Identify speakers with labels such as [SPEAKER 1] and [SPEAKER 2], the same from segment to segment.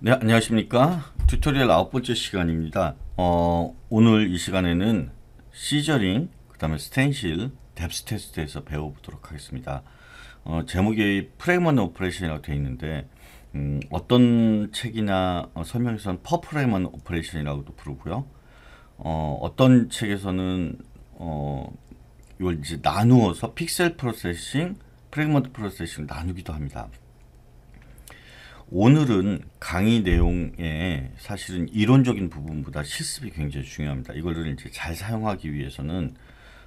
[SPEAKER 1] 네, 안녕하십니까. 튜토리얼 아홉 번째 시간입니다. 어, 오늘 이 시간에는 시저링, 그 다음에 스텐실, 뎁스 테스트에서 배워보도록 하겠습니다. 어, 제목이 프레먼 오퍼레이션이라고 되어 있는데 음, 어떤 책이나 어, 설명에서는 퍼프레먼 오퍼레이션이라고도 부르고요. 어, 어떤 책에서는 어, 이걸 이제 나누어서 픽셀 프로세싱, 프레그먼트 프로세싱 나누기도 합니다. 오늘은 강의 내용에 사실은 이론적인 부분보다 실습이 굉장히 중요합니다. 이걸 이제 잘 사용하기 위해서는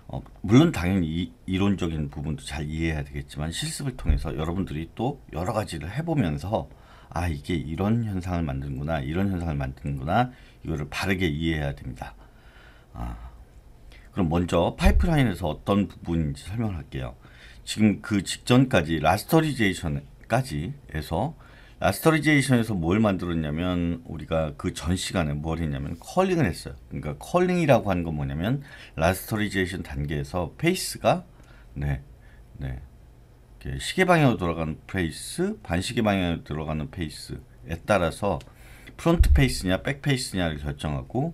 [SPEAKER 1] 어, 물론 당연히 이, 이론적인 부분도 잘 이해해야 되겠지만 실습을 통해서 여러분들이 또 여러 가지를 해보면서 아 이게 이런 현상을 만드구나 이런 현상을 만드구나 이거를 바르게 이해해야 됩니다. 아, 그럼 먼저 파이프라인에서 어떤 부분인지 설명할게요. 지금 그 직전까지 라스터리제이션까지에서 라스터리제이션에서 뭘 만들었냐면 우리가 그 전 시간에 뭘 했냐면 컬링을 했어요. 그러니까 컬링이라고 하는 건 뭐냐면 라스터리제이션 단계에서 페이스가 네, 네, 시계 방향으로 돌아가는 페이스, 반시계 방향으로 들어가는 페이스에 따라서 프론트 페이스냐 백 페이스냐를 결정하고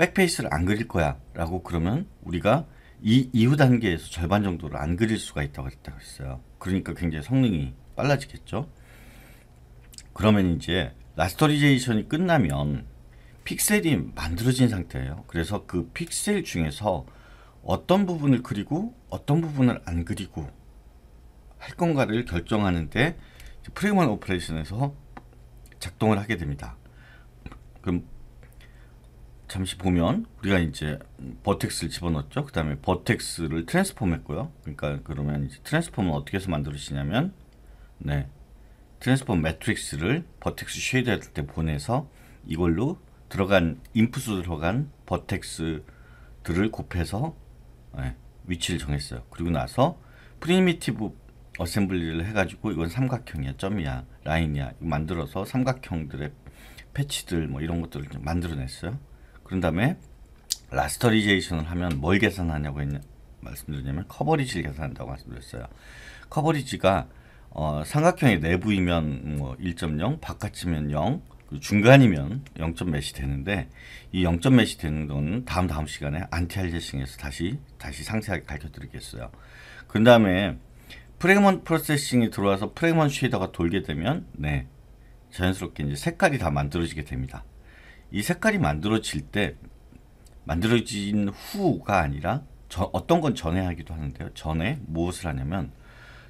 [SPEAKER 1] 백페이스를 안 그릴 거야라고 그러면 우리가 이 이후 단계에서 절반 정도를 안 그릴 수가 있다고 했다고 했어요. 그러니까 굉장히 성능이 빨라지겠죠. 그러면 이제 라스터리제이션이 끝나면 픽셀이 만들어진 상태예요. 그래서 그 픽셀 중에서 어떤 부분을 그리고 어떤 부분을 안 그리고 할 건가를 결정하는데 프레임원 오퍼레이션에서 작동을 하게 됩니다. 그럼 잠시 보면 우리가 이제 버텍스를 집어넣었죠. 그 다음에 버텍스를 트랜스폼 했고요. 그러니까 그러면 이제 트랜스폼은 어떻게 해서 만들어지냐면 네 트랜스폼 매트릭스를 버텍스 쉐이드 할때 보내서 이걸로 들어간 인풋으로 들어간 버텍스들을 곱해서 네, 위치를 정했어요. 그리고 나서 프리미티브 어셈블리를 해가지고 이건 삼각형이야, 점이야, 라인이야 만들어서 삼각형들의 패치들 뭐 이런 것들을 만들어냈어요. 그런 다음에 라스터리제이션을 하면 뭘 계산하냐고 했냐, 말씀드리냐면 커버리지를 계산한다고 말씀드렸어요. 커버리지가 어, 삼각형의 내부이면 뭐 1.0, 바깥이면 0, 중간이면 0. 몇이 되는데 이 0. 몇이 되는 건 다음 다음 시간에 안티알제싱에서 다시 다시 상세하게 가르쳐 드리겠어요. 그 다음에 프레그먼 프로세싱이 들어와서 프레그먼 쉐이더가 돌게 되면 네 자연스럽게 이제 색깔이 다 만들어지게 됩니다. 이 색깔이 만들어질 때 만들어진 후가 아니라 저, 어떤 건 전에 하기도 하는데요. 전에 무엇을 하냐면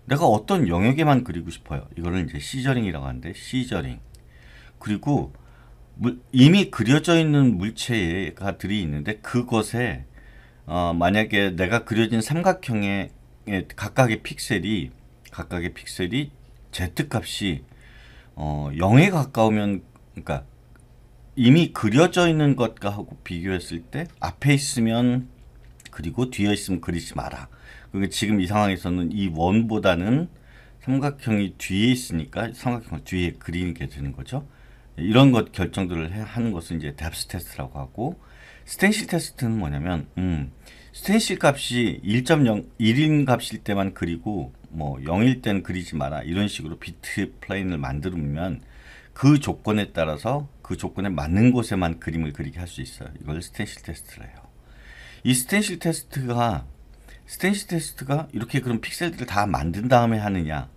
[SPEAKER 1] 내가 어떤 영역에만 그리고 싶어요. 이거를 이제 시저링이라고 하는데 시저링 그리고 물, 이미 그려져 있는 물체가 들이 있는데 그것에 어, 만약에 내가 그려진 삼각형의 각각의 픽셀이 각각의 픽셀이 z 값이 어, 0에 가까우면 그러니까 이미 그려져 있는 것과 하고 비교했을 때 앞에 있으면 그리고 뒤에 있으면 그리지 마라. 그러 그러니까 지금 이 상황에서는 이 원보다는 삼각형이 뒤에 있으니까 삼각형을 뒤에 그리게 되는 거죠. 이런 것 결정들을 하는 것은 이제 뎁스 테스트라고 하고 스텐실 테스트는 뭐냐면 음, 스텐실 값이 1.0 1인 값일 때만 그리고 뭐 0일 땐 그리지 마라 이런 식으로 비트 플레인을 만들면 그 조건에 따라서 그 조건에 맞는 곳에만 그림을 그리게 할 수 있어요. 이걸 스텐실 테스트를 해요. 이 스텐실 테스트가 스텐실 테스트가 이렇게 그런 픽셀들을 다 만든 다음에 하느냐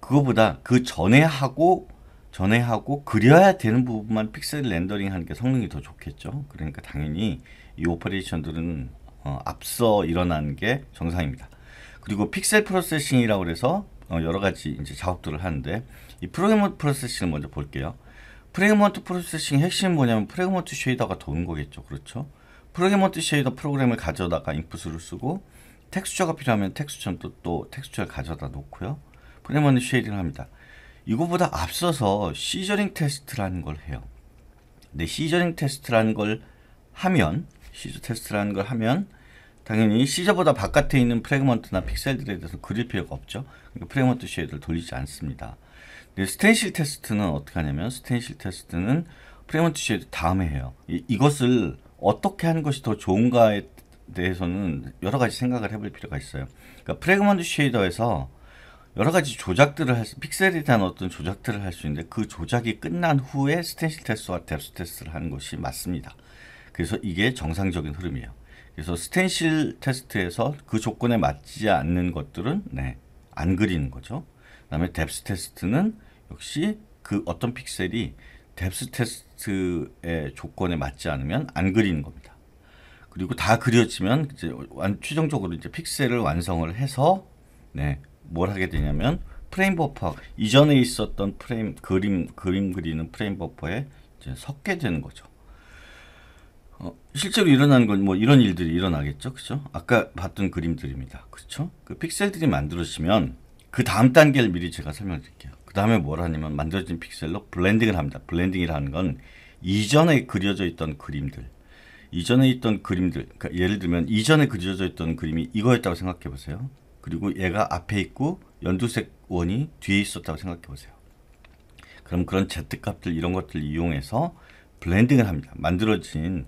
[SPEAKER 1] 그거보다 그 전에 하고 전에 하고 그려야 되는 부분만 픽셀 렌더링 하는 게 성능이 더 좋겠죠. 그러니까 당연히 이 오퍼레이션들은 어, 앞서 일어나는 게 정상입니다. 그리고 픽셀 프로세싱이라고 해서 어, 여러 가지 이제 작업들을 하는데 이 프로그래머 프로세싱을 먼저 볼게요. 프레그먼트 프로세싱 핵심은 뭐냐면 프레그먼트 쉐이더가 도는 거겠죠. 그렇죠? 프레그먼트 쉐이더 프로그램을 가져다가 인풋으로 쓰고 텍스처가 필요하면 텍스처는 또, 또 텍스처를 가져다 놓고요. 프레그먼트 쉐이딩을 합니다. 이거보다 앞서서 시저링 테스트라는 걸 해요. 근데 시저링 테스트라는 걸 하면 시저 테스트라는 걸 하면 당연히 시저보다 바깥에 있는 프레그먼트나 픽셀들에 대해서 그릴 필요가 없죠. 그러니까 프레그먼트 쉐이드를 돌리지 않습니다. 스텐실 테스트는 어떻게 하냐면 스텐실 테스트는 프레먼트 쉐이드 다음에 해요. 이, 이것을 어떻게 하는 것이 더 좋은가에 대해서는 여러 가지 생각을 해볼 필요가 있어요. 그러니까 프레그먼트 쉐이더에서 여러 가지 조작들을 할 수, 픽셀에 대한 어떤 조작들을 할 수 있는데 그 조작이 끝난 후에 스텐실 테스트와 뎁스 테스트를 하는 것이 맞습니다. 그래서 이게 정상적인 흐름이에요. 그래서 스텐실 테스트에서 그 조건에 맞지 않는 것들은 네, 안 그리는 거죠. 그다음에 뎁스 테스트는 역시 그 어떤 픽셀이 뎁스 테스트의 조건에 맞지 않으면 안 그리는 겁니다. 그리고 다 그려지면 이제 완, 최종적으로 이제 픽셀을 완성을 해서 네, 뭘 하게 되냐면 프레임 버퍼 이전에 있었던 프레임 그림 그림 그리는 프레임 버퍼에 이제 섞게 되는 거죠. 어, 실제로 일어나는 건 뭐 이런 일들이 일어나겠죠, 그렇죠? 아까 봤던 그림들입니다, 그렇죠? 그 픽셀들이 만들어지면 그 다음 단계를 미리 제가 설명드릴게요. 그 다음에 뭘 하냐면 만들어진 픽셀로 블렌딩을 합니다. 블렌딩이라는 건 이전에 그려져 있던 그림들, 이전에 있던 그림들, 그러니까 예를 들면 이전에 그려져 있던 그림이 이거였다고 생각해 보세요. 그리고 얘가 앞에 있고 연두색 원이 뒤에 있었다고 생각해 보세요. 그럼 그런 Z값들 이런 것들을 이용해서 블렌딩을 합니다. 만들어진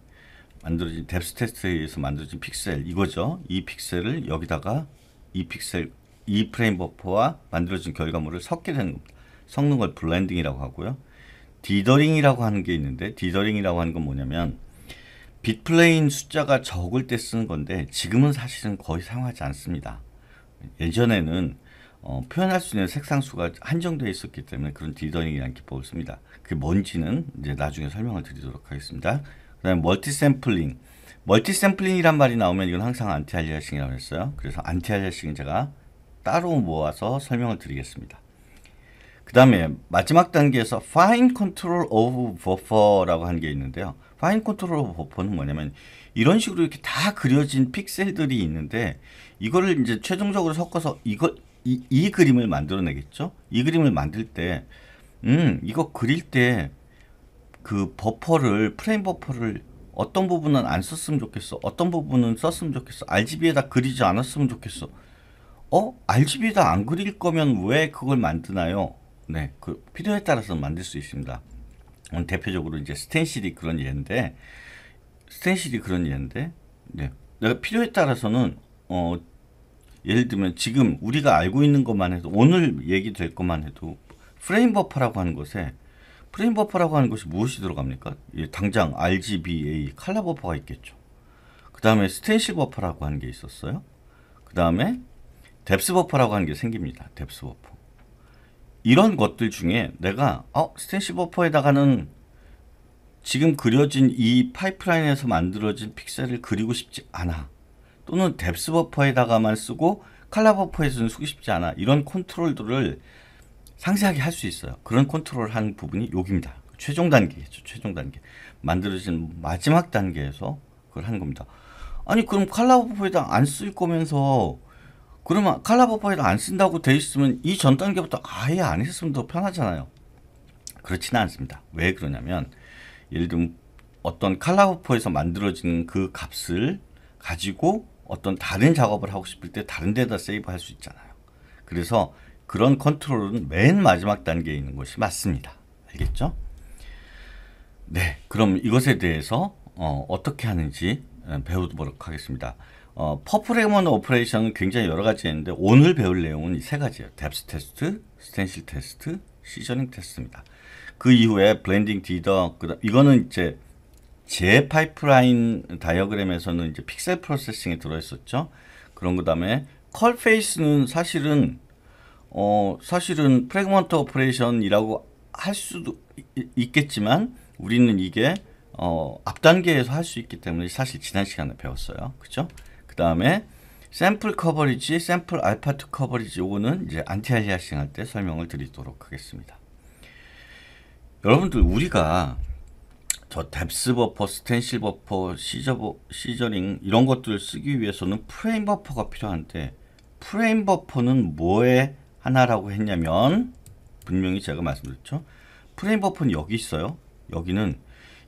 [SPEAKER 1] 만들어진 뎁스 테스트에 의해서 만들어진 픽셀 이거죠. 이 픽셀을 여기다가 이 픽셀 이 프레임 버퍼와 만들어진 결과물을 섞게 되는 겁니다. 성능걸 블렌딩이라고 하고요. 디더링이라고 하는 게 있는데 디더링이라고 하는 건 뭐냐면 빛플레인 숫자가 적을 때 쓰는 건데 지금은 사실은 거의 사용하지 않습니다. 예전에는 어, 표현할 수 있는 색상수가 한정되어 있었기 때문에 그런 디더링이라는 기법을 씁니다. 그 뭔지는 이제 나중에 설명을 드리도록 하겠습니다. 그 다음에 멀티 샘플링. 멀티 샘플링이란 말이 나오면 이건 항상 안티 알리아싱이라고 했어요. 그래서 안티 알리아싱은 제가 따로 모아서 설명을 드리겠습니다. 그다음에 마지막 단계에서 fine control of buffer라고 하는 게 있는데요. fine control of buffer는 뭐냐면 이런 식으로 이렇게 다 그려진 픽셀들이 있는데 이거를 이제 최종적으로 섞어서 이걸 이, 이 그림을 만들어내겠죠. 이 그림을 만들 때 음, 이거 그릴 때 그 버퍼를 프레임 버퍼를 어떤 부분은 안 썼으면 좋겠어. 어떤 부분은 썼으면 좋겠어. RGB에다 그리지 않았으면 좋겠어. 어? RGB에다 안 그릴 거면 왜 그걸 만드나요? 네, 그 필요에 따라서 만들 수 있습니다. 음, 대표적으로 이제 스텐실이 그런 예인데 스텐실이 그런 예인데 네, 내가 필요에 따라서는 어 예를 들면 지금 우리가 알고 있는 것만 해도 오늘 얘기될 것만 해도 프레임 버퍼라고 하는 것에 프레임 버퍼라고 하는 것이 무엇이 들어갑니까? 예, 당장 RGBA 칼라 버퍼가 있겠죠. 그 다음에 스텐실 버퍼라고 하는 게 있었어요. 그 다음에 뎁스 버퍼라고 하는 게 생깁니다. 뎁스 버퍼. 이런 것들 중에 내가 어, 스탠시버퍼에다가는 지금 그려진 이 파이프라인에서 만들어진 픽셀을 그리고 싶지 않아. 또는 뎁스 버퍼에다가만 쓰고 칼라 버퍼에서는 쓰고 싶지 않아. 이런 컨트롤들을 상세하게 할 수 있어요. 그런 컨트롤 을 하는 부분이 여기입니다. 최종 단계죠 최종 단계. 만들어진 마지막 단계에서 그걸 하는 겁니다. 아니 그럼 칼라 버퍼에다 안 쓸 거면서 그러면 칼라버 파일 안 쓴다고 돼 있으면 이 전 단계부터 아예 안 했으면 더 편하잖아요. 그렇지는 않습니다. 왜 그러냐면 예를 들면 어떤 칼라버퍼에서 만들어진그 값을 가지고 어떤 다른 작업을 하고 싶을 때 다른 데다 세이브할 수 있잖아요. 그래서 그런 컨트롤은 맨 마지막 단계에 있는 것이 맞습니다. 알겠죠? 네, 그럼 이것에 대해서 어, 떻게 하는지 배워보도록 하겠습니다. 어, 퍼플 해먼 오퍼레이션은 굉장히 여러 가지 있는데 오늘 배울 내용은 이 세 가지예요. 뎁스 테스트, 스텐실 테스트, 시저닝 테스트입니다. 그 이후에 블렌딩 디더 그다음 이거는 이제 제 파이프라인 다이어그램에서는 이제 픽셀 프로세싱이 들어 있었죠. 그런 그다음에 컬 페이스는 사실은 어 사실은 프레그먼트 오퍼레이션이라고 할 수도 있겠지만 우리는 이게 어앞 단계에서 할 수 있기 때문에 사실 지난 시간에 배웠어요. 그죠? 그다음에 샘플 커버리지, 샘플 알파트 커버리지 요거는 이제 안티알리아싱 할 때 설명을 드리도록 하겠습니다. 여러분들 우리가 저 뎁스 버퍼, 스텐실 버퍼, 시저 시저링 이런 것들을 쓰기 위해서는 프레임 버퍼가 필요한데 프레임 버퍼는 뭐에 하나라고 했냐면 분명히 제가 말씀드렸죠. 프레임 버퍼는 여기 있어요. 여기는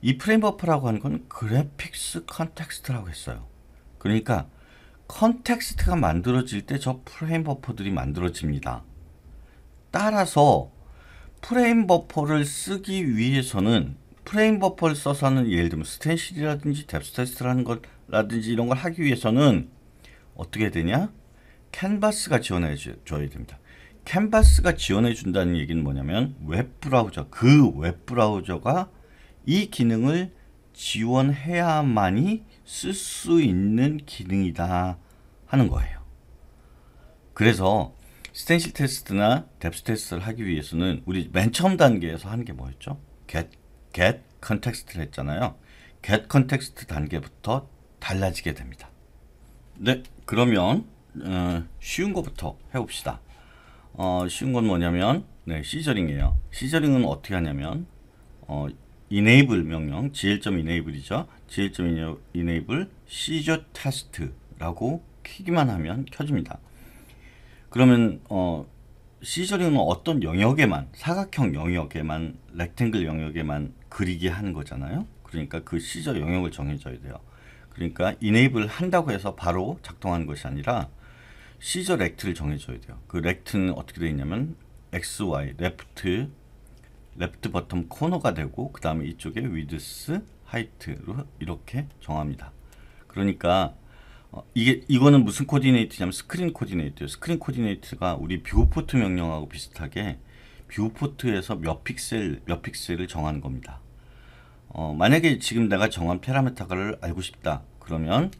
[SPEAKER 1] 이 프레임 버퍼라고 하는 건 그래픽스 컨텍스트라고 했어요. 그러니까 컨텍스트가 만들어질 때 저 프레임 버퍼들이 만들어집니다. 따라서 프레임 버퍼를 쓰기 위해서는 프레임 버퍼를 써서 는 예를 들면 스탠실이라든지 뎁스 테스트라는 것라든지 이런 걸 하기 위해서는 어떻게 되냐? 캔버스가 지원해 줘야 됩니다. 캔버스가 지원해 준다는 얘기는 뭐냐면 웹 브라우저 그 웹 브라우저가 이 기능을 지원해야만이 쓸수 있는 기능이다 하는 거예요. 그래서 스텐실 테스트나 뎁스 테스트를 하기 위해서는 우리 맨 처음 단계에서 하는 게 뭐였죠? get, get 컨텍스트를 했잖아요. get 컨텍스트 단계부터 달라지게 됩니다. 네, 그러면 어, 쉬운 것부터 해봅시다. 어, 쉬운 건 뭐냐면 네, 시저링이에요. 시저링은 어떻게 하냐면 어, enable 명령, gl.enable이죠. g l e n 이 b l e 시저 테스트라고 키기만 하면 켜집니다. 그러면 어, 시저링은 어떤 영역에만 사각형 영역에만 렉탱글 영역에만 그리게 하는 거잖아요. 그러니까 그 시저 영역을 정해줘야 돼요. 그러니까 e n a b 한다고 해서 바로 작동하는 것이 아니라 시저 렉트를 정해줘야 돼요. 그 렉트는 어떻게 되어 있냐면 x, y, left, l e 버튼 코너가 되고 그 다음에 이쪽에 w i d 하이트로 이렇게 정합니다. 그러니까 어, 이게 이거는 무슨 코디네이트냐면 스크린 코디네이트예요. 스크린 코디네이트가 우리 뷰포트 명령하고 비슷하게 뷰포트에서 몇 픽셀 몇 픽셀을 정하는 겁니다. 어, 만약에 지금 내가 정한 파라메타를 알고 싶다. 그러면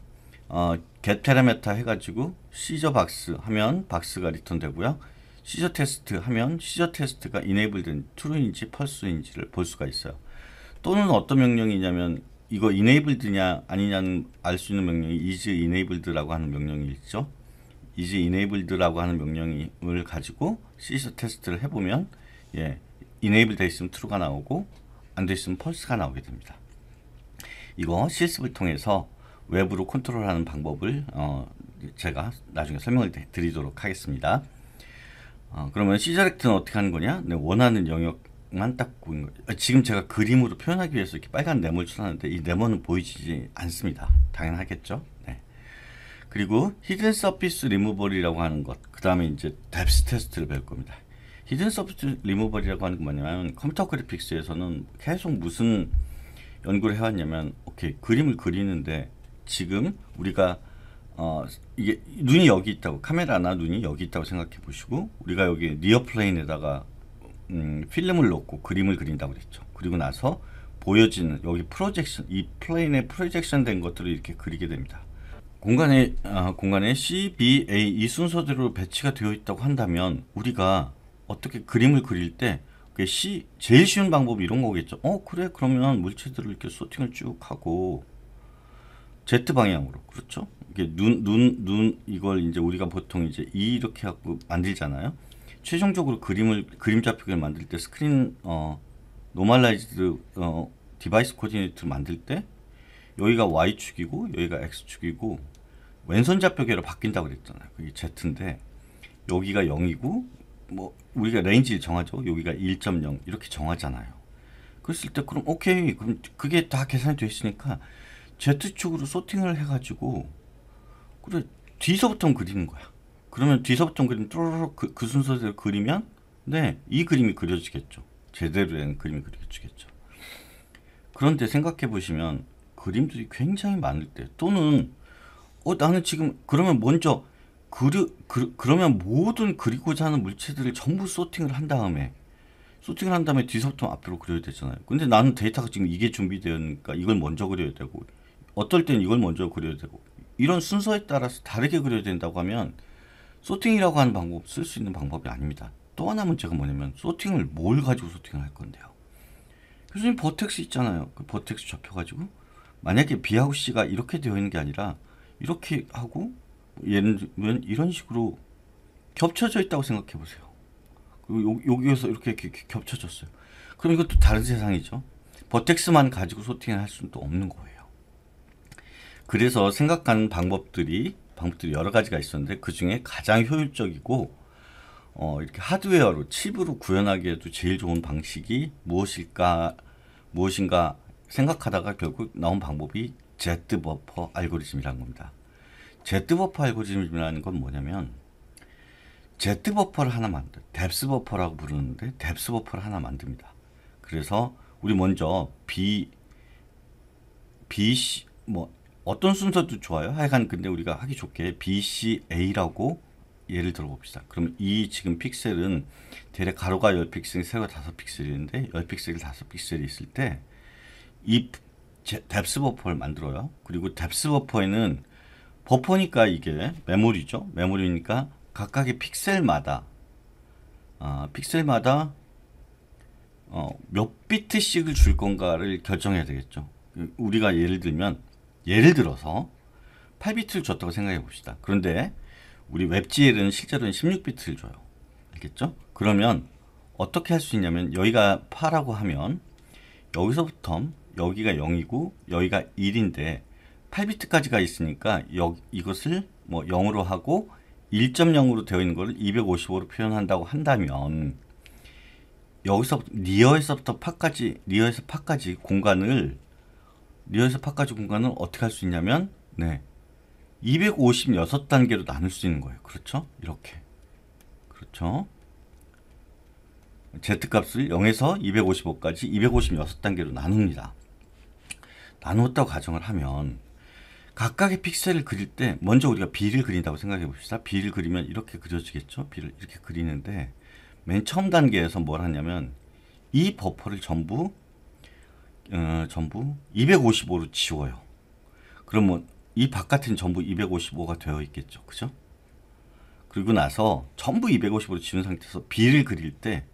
[SPEAKER 1] 어, get 파라메타 해가지고 시저 박스 하면 박스가 리턴 되고요. 시저 테스트 하면 시저 테스트가 이네이블된 true인지 false인지를 볼 수가 있어요. 또는 어떤 명령이냐면 이거 enabled냐 아니냐는 알 수 있는 명령이 is enabled라고 하는 명령이 있죠. is enabled라고 하는 명령을 가지고 시스 테스트를 해보면 예, enable 돼 있으면 true가 나오고 안돼 있으면 false가 나오게 됩니다. 이거 c s v 통해서 웹으로 컨트롤하는 방법을 어, 제가 나중에 설명을 드리도록 하겠습니다. 어, 그러면 시저렉트는 어떻게 하는 거냐? 네, 원하는 영역 딱 보인 거예요. 지금 제가 그림으로 표현하기 위해서 이렇게 빨간 네모를 쳤는데 이 네모는 보이지 않습니다. 당연하겠죠. 네. 그리고 히든 서피스 리무버리라고 하는 것, 그 다음에 이제 뎁스 테스트를 배울 겁니다. 히든 서피스 리무버리라고 하는 건 뭐냐면 컴퓨터 그래픽스에서는 계속 무슨 연구를 해왔냐면 오케이 그림을 그리는데 지금 우리가 어, 이게 눈이 여기 있다고 카메라나 눈이 여기 있다고 생각해 보시고 우리가 여기 리어 플레인에다가 음, 필름을 넣고 그림을 그린다고 그랬죠. 그리고 나서 보여지는 여기 프로젝션 이 플레인에 프로젝션 된 것들을 이렇게 그리게 됩니다. 공간에 아, 공간에 C, B, A 이 순서대로 배치가 되어 있다고 한다면 우리가 어떻게 그림을 그릴 때 C 제일 쉬운 방법이 이런 거겠죠. 어 그래 그러면 물체들을 이렇게 소팅을 쭉 하고 Z 방향으로 그렇죠. 이게 눈눈 눈 이걸 이제 우리가 보통 이제 E 이렇게 하고 만들잖아요. 최종적으로 그림을 그림 잡히기 만들 때 스크린 어, 노멀라이즈드 어, 디바이스 코디네이트 만들 때 여기가 y축이고 여기가 x축이고 왼손 좌표계로 바뀐다고 그랬잖아요. 그게 z인데 여기가 0이고 뭐 우리가 레인지를 정하죠. 여기가 1.0 이렇게 정하잖아요. 그랬을 때 그럼 오케이 그럼 그게 다 계산이 돼 있으니까 z축으로 소팅을 해가지고 그래 뒤서부터 그리는 거야. 그러면 뒤서부 그림 뚜루룩 그, 그 순서대로 그리면 네, 이 그림이 그려지겠죠. 제대로 된 그림이 그려지겠죠. 그런데 생각해 보시면 그림들이 굉장히 많을 때 또는 어 나는 지금 그러면 먼저 그려 그, 그러면 모든 그리고자 하는 물체들을 전부 소팅을 한 다음에 소팅을 한 다음에 뒤서부 앞으로 그려야 되잖아요. 근데 나는 데이터가 지금 이게 준비되니까 이걸 먼저 그려야 되고 어떨 때는 이걸 먼저 그려야 되고 이런 순서에 따라서 다르게 그려야 된다고 하면 소팅이라고 하는 방법 쓸 수 있는 방법이 아닙니다. 또 하나 문제가 뭐냐면 소팅을 뭘 가지고 소팅을 할 건데요. 교수님 버텍스 있잖아요. 그 버텍스 접혀가지고 만약에 B하고 C가 이렇게 되어 있는 게 아니라 이렇게 하고 예를 들면 이런 식으로 겹쳐져 있다고 생각해 보세요. 그 여기에서 이렇게, 이렇게 겹쳐졌어요. 그럼 이것도 다른 세상이죠. 버텍스만 가지고 소팅을 할 수는 또 없는 거예요. 그래서 생각하는 방법들이 방법들이 여러 가지가 있었는데 그 중에 가장 효율적이고 어, 이렇게 하드웨어로 칩으로 구현하기에도 제일 좋은 방식이 무엇일까 무엇인가 생각하다가 결국 나온 방법이 제트 버퍼 알고리즘이라는 겁니다. 제트 버퍼 알고리즘이라는 건 뭐냐면 제트 버퍼를 하나 만들, 뎁스 버퍼라고 부르는데 뎁스 버퍼를 하나 만듭니다. 그래서 우리 먼저 B B 뭐 어떤 순서도 좋아요. 하여간 근데 우리가 하기 좋게 B, C, A라고 예를 들어봅시다. 그럼 이 e 지금 픽셀은 대략 가로가 10픽셀, 세로가 5픽셀인데 10픽셀, 5픽셀이 있을 때이 뎁스 버퍼를 만들어요. 그리고 뎁스 버퍼에는 버퍼니까 이게 메모리죠. 메모리니까 각각의 픽셀마다 아, 픽셀마다 어, 몇 비트씩을 줄 건가를 결정해야 되겠죠. 우리가 예를 들면 예를 들어서 8비트를 줬다고 생각해 봅시다. 그런데 우리 웹GL은 실제로는 16비트를 줘요. 알겠죠? 그러면 어떻게 할 수 있냐면 여기가 8라고 하면 여기서부터 여기가 0이고 여기가 1인데 8비트까지가 있으니까 여, 이것을 뭐 0으로 하고 1.0으로 되어 있는 것을 255로 표현한다고 한다면 여기서 부터리어에서부터 파까지 리어에서 파까지 공간을 리허설 파까지 공간을 어떻게 할 수 있냐면 네. 256단계로 나눌 수 있는 거예요. 그렇죠? 이렇게. 그렇죠? z값을 0에서 255까지 256단계로 나눕니다. 나누었다고 가정을 하면 각각의 픽셀을 그릴 때 먼저 우리가 B를 그린다고 생각해 봅시다. B를 그리면 이렇게 그려지겠죠? B를 이렇게 그리는데 맨 처음 단계에서 뭘 하냐면 이 버퍼를 전부 어, 전부 255로 지워요 그러면 이 바깥은 전부 255가 되어 있겠죠. 그죠? 그리고 나서 전부 255로 지운 상태에서 B를 그릴 때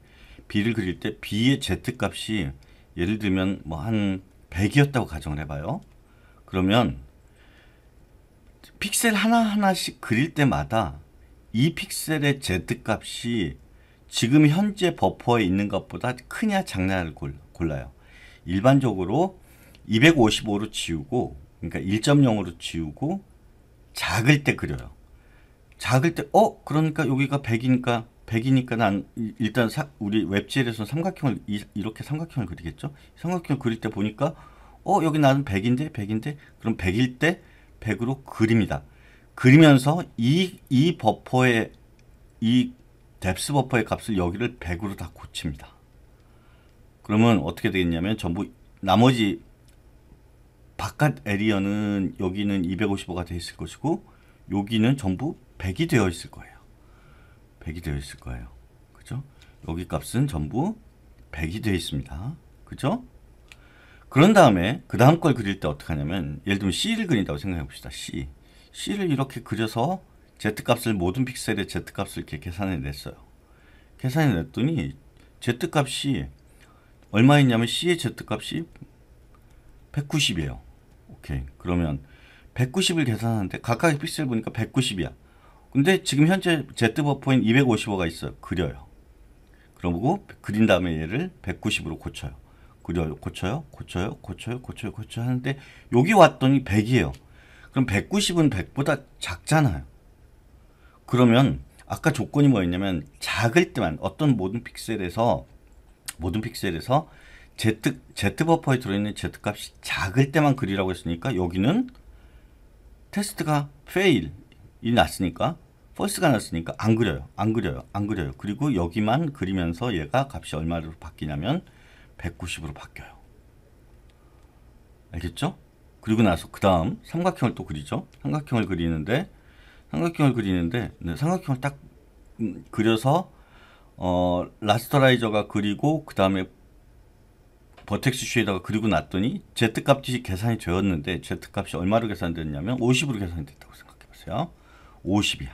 [SPEAKER 1] B를 그릴 때 B의 Z값이 예를 들면 뭐 한 100이었다고 가정을 해봐요. 그러면 픽셀 하나하나씩 그릴 때마다 이 픽셀의 Z값이 지금 현재 버퍼에 있는 것보다 크냐 작냐를 골라요. 일반적으로 255로 지우고 그러니까 1.0으로 지우고 작을 때 그려요. 작을 때 어? 그러니까 여기가 100이니까 100이니까 난 일단 사, 우리 웹젤에서 삼각형을 이, 렇게 삼각형을 그리겠죠. 삼각형을 그릴 때 보니까 어 여기 나는 100인데 100인데 그럼 100일 때 100으로 그립니다. 그리면서 이, 이 버퍼의 이 뎁스 버퍼의 값을 여기를 100으로 다 고칩니다. 그러면 어떻게 되겠냐면 전부 나머지 바깥 에리어는 여기는 255가 되어 있을 것이고 여기는 전부 100이 되어 있을 거예요. 100이 되어 있을 거예요. 그죠? 여기 값은 전부 100이 되어 있습니다. 그죠? 그런 다음에 그 다음 걸 그릴 때 어떻게 하냐면 예를 들면 C를 그린다고 생각해 봅시다. C. C를 이렇게 그려서 Z값을 모든 픽셀의 Z값을 이렇게 계산해 냈어요. 계산해 냈더니 Z값이 얼마였냐면 C의 Z값이 190이에요. 오케이. 그러면 190을 계산하는데 각각의 픽셀 보니까 190이야. 근데 지금 현재 Z 버퍼인 255가 있어요. 그려요. 그러고 그린 다음에 얘를 190으로 고쳐요. 그려요. 고쳐요. 고쳐요. 고쳐요. 고쳐요. 고쳐요. 하는데 여기 왔더니 100이에요. 그럼 190은 100보다 작잖아요. 그러면 아까 조건이 뭐였냐면 작을 때만 어떤 모든 픽셀에서 모든 픽셀에서 Z, Z 버퍼에 들어있는 Z 값이 작을 때만 그리라고 했으니까 여기는 테스트가 fail이 났으니까 false가 났으니까 안 그려요. 안 그려요. 안 그려요. 그리고 여기만 그리면서 얘가 값이 얼마로 바뀌냐면 190으로 바뀌어요. 알겠죠? 그리고 나서 그 다음 삼각형을 또 그리죠. 삼각형을 그리는데 삼각형을 그리는데 네, 삼각형을 딱 음, 그려서 어, 라스터라이저가 그리고 그 다음에 버텍스 슈에다가 그리고 났더니 Z 값이 계산이 되었는데 Z 값이 얼마로 계산됐냐면 50으로 계산이 됐다고 생각해 보세요. 50이야.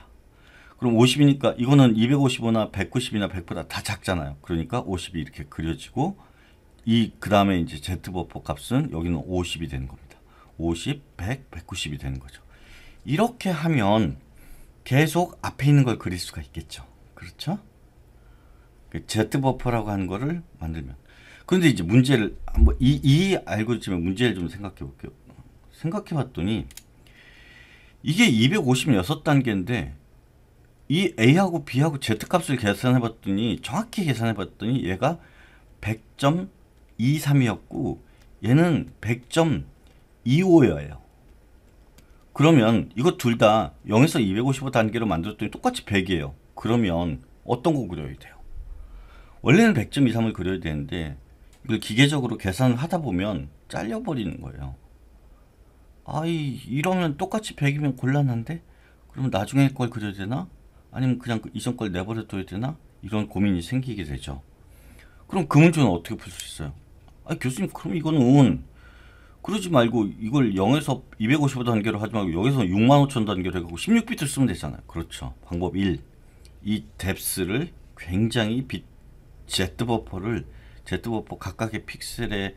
[SPEAKER 1] 그럼 50이니까 이거는 255나 190이나 100보다 다 작잖아요. 그러니까 50이 이렇게 그려지고 이 그 다음에 이제 Z 버퍼 값은 여기는 50이 되는 겁니다. 50, 100, 190이 되는 거죠. 이렇게 하면 계속 앞에 있는 걸 그릴 수가 있겠죠. 그렇죠? 제트 그 버퍼라고 하는 거를 만들면 근데 이제 문제를 한번 이, 이 알고리즘의 문제를 좀 생각해 볼게요. 생각해 봤더니 이게 256단계인데 이 A하고 B하고 Z 값을 계산해 봤더니 정확히 계산해 봤더니 얘가 100.23이었고 얘는 1 0 0 2 5여요 그러면 이거 둘 다 0에서 255 단계로 만들었더니 똑같이 100이에요. 그러면 어떤 거 그려야 돼요? 원래는 100점 이상을 그려야 되는데 이걸 기계적으로 계산을 하다 보면 잘려버리는 거예요. 아이 이러면 똑같이 100이면 곤란한데 그러 나중에 걸 그려야 되나? 아니면 그냥 그 이전 걸 내버려둬야 되나? 이런 고민이 생기게 되죠. 그럼 그 문제는 어떻게 풀 수 있어요? 아 교수님 그럼 이거는 그러지 말고 이걸 0에서 255 단계로 하지 말고 여기서 6만 5천 단계로 해가고 16비트 쓰면 되잖아요. 그렇죠. 방법 1. 이 뎁스를 굉장히 빛 제트 버퍼를 제트 버퍼 각각의 픽셀의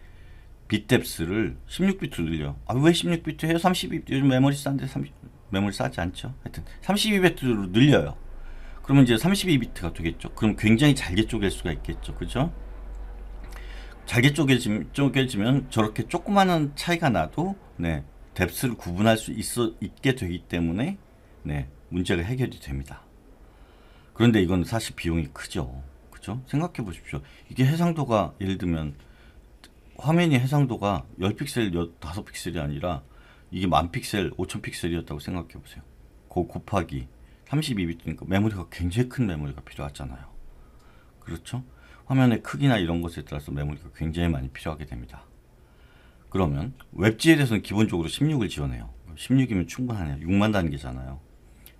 [SPEAKER 1] 빛뎁스를 16비트 늘려. 아, 왜 16비트예요? 32비트 요즘 메모리 싼데 30 메모리 싸지 않죠. 하여튼 32비트로 늘려요. 그러면 이제 32비트가 되겠죠. 그럼 굉장히 잘게 쪼갤 수가 있겠죠. 그죠? 잘게 쪼개지, 쪼개지면 저렇게 조그마한 차이가 나도 네, 뎁스를 구분할 수 있어, 있게 되기 때문에 네, 문제가 해결이 됩니다. 그런데 이건 사실 비용이 크죠. 있죠. 생각해 보십시오. 이게 해상도가 예를 들면 화면이 해상도가 10픽셀, 5픽셀이 아니라 이게 만 픽셀, 5천 픽셀이었다고 생각해 보세요. 그 곱하기 32비트니까 메모리가 굉장히 큰 메모리가 필요하잖아요. 그렇죠? 화면의 크기나 이런 것에 따라서 메모리가 굉장히 많이 필요하게 됩니다. 그러면 웹GL에서는 기본적으로 16을 지원해요. 16이면 충분하네요. 6만 단계잖아요.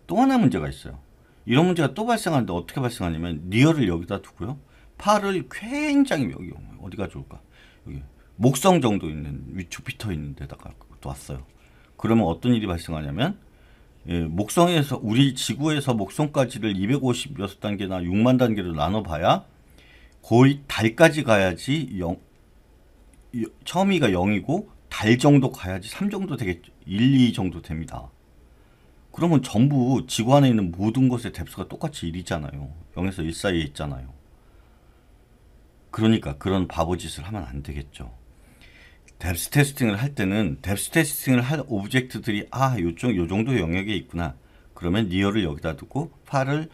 [SPEAKER 1] 또 하나 문제가 있어요. 이런 문제가 또 발생하는데 어떻게 발생하냐면 리얼을 여기다 두고요. 파를 굉장히 여기 어디가 좋을까? 여기 목성 정도 있는 위 주피터 있는 데다가 놨어요. 그러면 어떤 일이 발생하냐면 예, 목성에서 우리 지구에서 목성까지를 256단계나 6만 단계로 나눠봐야 거의 달까지 가야지 0, 처음이가 0이고 달 정도 가야지 3 정도 되겠죠. 1, 2 정도 됩니다. 그러면 전부 지구 안에 있는 모든 것의 뎁스가 똑같이 1이잖아요. 0에서 1 사이에 있잖아요. 그러니까 그런 바보짓을 하면 안 되겠죠. 뎁스 테스팅을 할 때는 뎁스 테스팅을 할 오브젝트들이 아, 요쪽 요 정도 영역에 있구나. 그러면 리얼을 여기다 두고 파를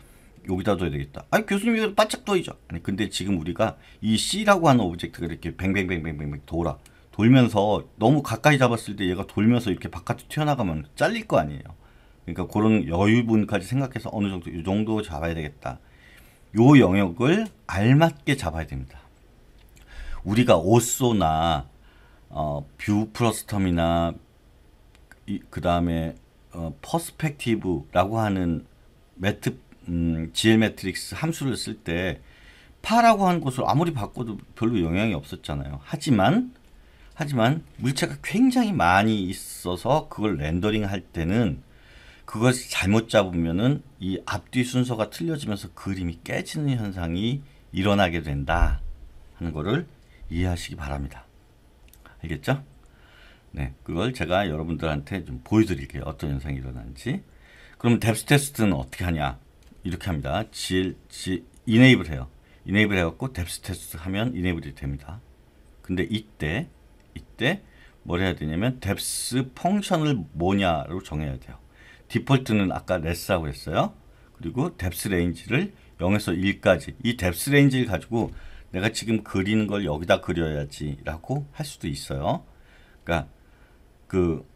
[SPEAKER 1] 여기다 둬야 되겠다. 아니 교수님 이거 바짝 떠이죠. 아니 근데 지금 우리가 이 C라고 하는 오브젝트가 이렇게 뱅뱅뱅뱅뱅 돌아 돌면서 너무 가까이 잡았을 때 얘가 돌면서 이렇게 바깥으로 튀어나가면 잘릴 거 아니에요. 그러니까 그런 여유분까지 생각해서 어느 정도 이 정도 잡아야 되겠다. 요 영역을 알맞게 잡아야 됩니다. 우리가 오쏘나 어, 뷰 프러스텀이나 그 다음에 어, 퍼스펙티브라고 하는 매트 음, GL 매트릭스 함수를 쓸 때 파라고 한 곳을 아무리 바꿔도 별로 영향이 없었잖아요. 하지만 하지만 물체가 굉장히 많이 있어서 그걸 렌더링 할 때는 그걸 잘못 잡으면은 이 앞뒤 순서가 틀려지면서 그림이 깨지는 현상이 일어나게 된다 하는 거를 이해하시기 바랍니다. 알겠죠? 네, 그걸 제가 여러분들한테 좀 보여드릴게요. 어떤 현상이 일어나는지. 그럼 뎁스 테스트는 어떻게 하냐? 이렇게 합니다. 질, l 이네이블 해요. 이네이블 해갖고 뎁스 테스트 하면 이네이블이 됩니다. 근데 이때, 이때 뭘 해야 되냐면 뎁스 펑션을 뭐냐로 정해야 돼요. 디폴트는 아까 레스라고 했어요. 그리고 뎁스 레인지를 0에서 1까지 이 뎁스 레인지를 가지고 내가 지금 그리는 걸 여기다 그려야지라고 할 수도 있어요. 그러니까 그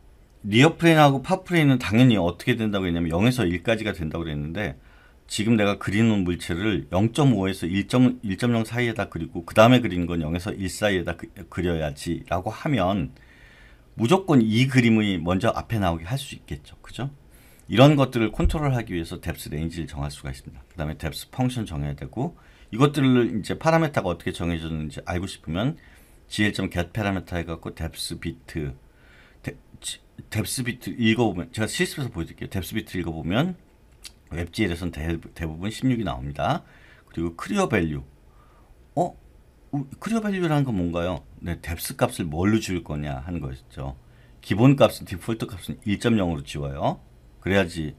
[SPEAKER 1] 리어 프레인하고 파 프레인은 당연히 어떻게 된다고 했냐면 0에서 1까지가 된다고 그랬는데 지금 내가 그리는 물체를 0.5에서 1.0, 1.0 사이에다 그리고 그 다음에 그리는 건 0에서 1 사이에다 그, 려야지라고 하면 무조건 이 그림이 먼저 앞에 나오게 할 수 있겠죠. 그죠? 이런 것들을 컨트롤하기 위해서 뎁스 레인지를 정할 수가 있습니다. 그 다음에 뎁스 펑션 정해야 되고 이것들을 이제 파라메타가 어떻게 정해졌는지 알고 싶으면 gl.get 파라메타 해갖고 뎁스 비트 뎁스 비트 읽어보면 제가 실습에서 보여드릴게요. 뎁스 비트 읽어보면 웹GL에서는 대부분 16이 나옵니다. 그리고 크리어 밸류 어? 크리어 밸류라는 건 뭔가요? 네, 뎁스 값을 뭘로 줄 거냐 하는 거였죠. 기본 값은 디폴트 값은 1.0으로 지워요. 그래야지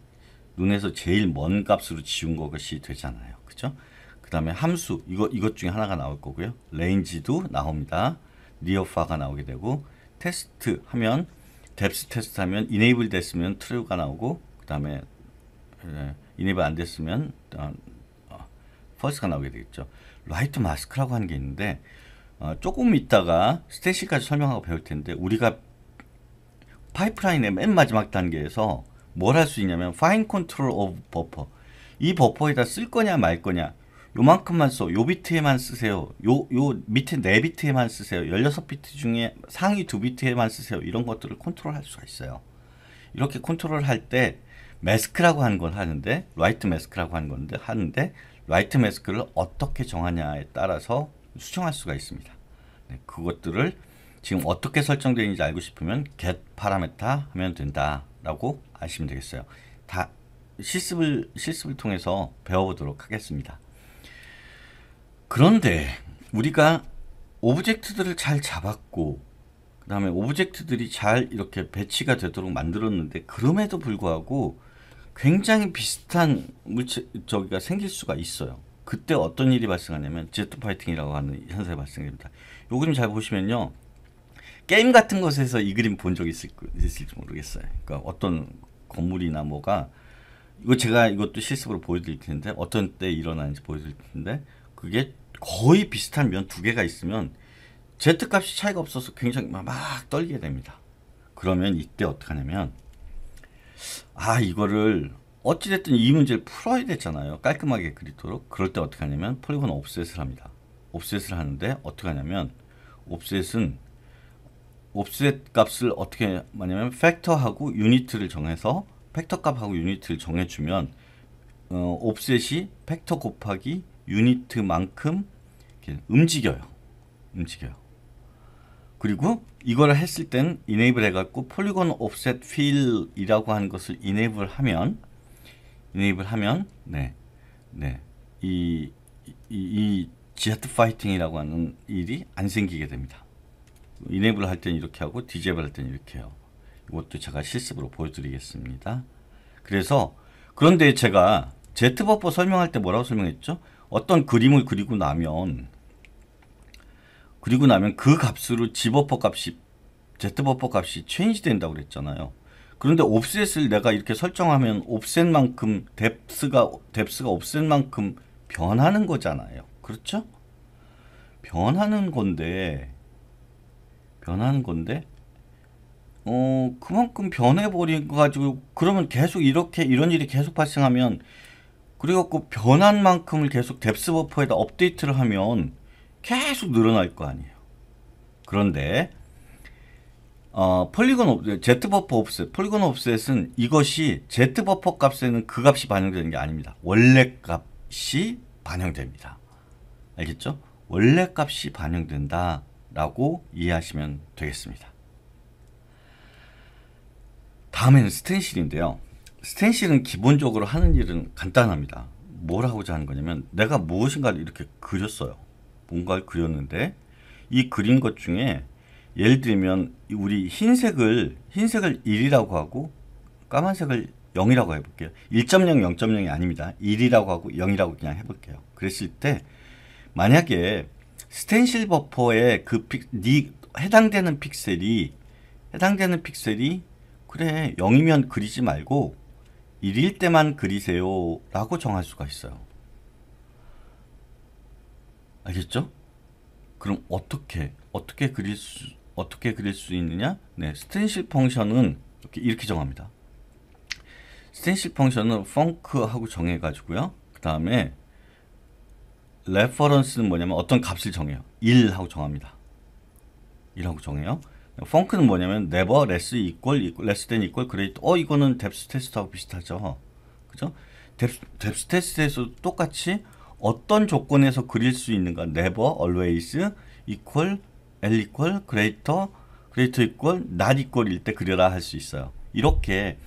[SPEAKER 1] 눈에서 제일 먼 값으로 지운 것이 되잖아요. 그죠? 그 다음에 함수, 이거, 이것 중에 하나가 나올 거고요. 레인지도 나옵니다. 리어파가 나오게 되고, 테스트 하면, 뎁스 테스트 하면, 이네이블 됐으면 트루가 나오고, 그 다음에, 이네이블 안 됐으면, 퍼스가 어, 어, 나오게 되겠죠. 라이트 마스크라고 하는 게 있는데, 어, 조금 있다가 스테시까지 설명하고 배울 텐데, 우리가 파이프라인의 맨 마지막 단계에서 뭘할수 있냐면 파인 컨트롤 오 n t r 이 버퍼에다 쓸 거냐 말 거냐 요만큼만 써. 요 비트에만 쓰세요. 요, 요 밑에 네 비트에만 쓰세요. 1 6 비트 중에 상위 2 비트에만 쓰세요. 이런 것들을 컨트롤 할 수가 있어요. 이렇게 컨트롤 할 때, 매스크라고 하는 건 하는데, 라이트 매스크라고 하는 건데, 하는데, 라이트 매스크를 어떻게 정하냐에 따라서 수정할 수가 있습니다. 네, 그것들을 지금 어떻게 설정되는지 알고 싶으면 get 파라메타 하면 된다라고 아시면 되겠어요. 다 실습을 실습을 통해서 배워보도록 하겠습니다. 그런데 우리가 오브젝트들을 잘 잡았고 그 다음에 오브젝트들이 잘 이렇게 배치가 되도록 만들었는데 그럼에도 불구하고 굉장히 비슷한 물체 저기가 생길 수가 있어요. 그때 어떤 일이 발생하냐면 제트 파이팅이라고 하는 현상이 발생합니다. 요 그림 잘 보시면요. 게임 같은 것에서 이 그림 본 적있 있을지 모르겠어요. 그러니까 어떤 건물이나 뭐가 이거 제가 이것도 실습으로 보여드릴 텐데 어떤 때 일어나는지 보여드릴 텐데 그게 거의 비슷한 면 두 개가 있으면 Z값이 차이가 없어서 굉장히 막, 막 떨리게 됩니다. 그러면 이때 어떻게 하냐면 아 이거를 어찌됐든 이 문제를 풀어야 되잖아요. 깔끔하게 그리도록 그럴 때 어떻게 하냐면 폴리곤 옵셋을 합니다. 옵셋을 하는데 어떻게 하냐면 옵셋은 옵셋 값을 어떻게 하냐면 팩터하고 유니트를 정해서 팩터 값하고 유니트를 정해주면 어, 옵셋이 팩터 곱하기 유니트만큼 움직여요. 움직여요. 그리고 이걸 했을 땐 enable 해갖고 폴리곤 옵셋 필이라고 하는 것을 enable 하면 enable 하면 네, 네, 이, 이, 이 지하트 파이팅이라고 하는 일이 안 생기게 됩니다. 이네이블 할 때는 이렇게 하고 디제이블 할 때는 이렇게 해요. 이것도 제가 실습으로 보여드리겠습니다. 그래서 그런데 제가 Z버퍼 설명할 때 뭐라고 설명했죠? 어떤 그림을 그리고 나면 그리고 나면 그 값으로 G버퍼 값이 Z버퍼 값이 체인지 된다고 그랬잖아요. 그런데 옵셋을 내가 이렇게 설정하면 옵셋만큼 뎁스가 뎁스가 옵셋만큼 변하는 거잖아요. 그렇죠? 변하는 건데 변한 건데 어 그만큼 변해버린거 가지고 그러면 계속 이렇게 이런 일이 계속 발생하면 그리고 그 변한 만큼을 계속 뎁스 버퍼에다 업데이트를 하면 계속 늘어날 거 아니에요. 그런데 어, 폴리곤 옵셋, Z 버퍼 옵셋, 폴리곤 옵셋은 이것이 제트 버퍼 값에는 그 값이 반영되는 게 아닙니다. 원래 값이 반영됩니다. 알겠죠? 원래 값이 반영된다. 라고 이해하시면 되겠습니다. 다음에는 스탠실인데요. 스탠실은 기본적으로 하는 일은 간단합니다. 뭘 하고자 하는 거냐면 내가 무엇인가를 이렇게 그렸어요. 뭔가를 그렸는데 이 그린 것 중에 예를 들면 우리 흰색을 흰색을 1이라고 하고 까만색을 0이라고 해볼게요. 1.0, 0.0이 아닙니다. 1이라고 하고 0이라고 그냥 해볼게요. 그랬을 때 만약에 스텐실 버퍼의 그 픽, 니 해당되는 픽셀이 해당되는 픽셀이 그래 0이면 그리지 말고 1일 때만 그리세요 라고 정할 수가 있어요. 알겠죠? 그럼 어떻게 어떻게 그릴 수 어떻게 그릴 수 있느냐? 네, 스텐실 펑션은 이렇게, 이렇게 정합니다. 스텐실 펑션은 펑크하고 정해가지고요. 그 다음에 레퍼런스는 뭐냐면 어떤 값을 정해요. 1 하고 정합니다. 1 하고 정해요. 펑크는 뭐냐면 never, less, equal, equal less than, equal, great. 어 이거는 뎁스 테스트하고 비슷하죠. 그죠? 뎁스 테스트에서도 똑같이 어떤 조건에서 그릴 수 있는가 never, always, equal, l equal, greater, greater equal, not equal일 때 그려라 할 수 있어요. 이렇게